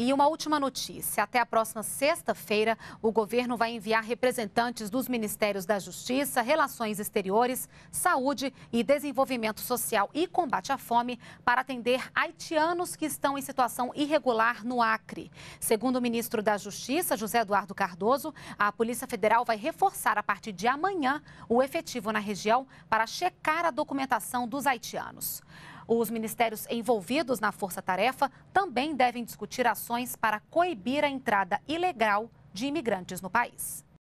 E uma última notícia: até a próxima sexta-feira, o governo vai enviar representantes dos Ministérios da Justiça, Relações Exteriores, Saúde e Desenvolvimento Social e Combate à Fome para atender haitianos que estão em situação irregular no Acre. Segundo o ministro da Justiça, José Eduardo Cardoso, a Polícia Federal vai reforçar a partir de amanhã o efetivo na região para checar a documentação dos haitianos. Os ministérios envolvidos na força-tarefa também devem discutir ações para coibir a entrada ilegal de imigrantes no país.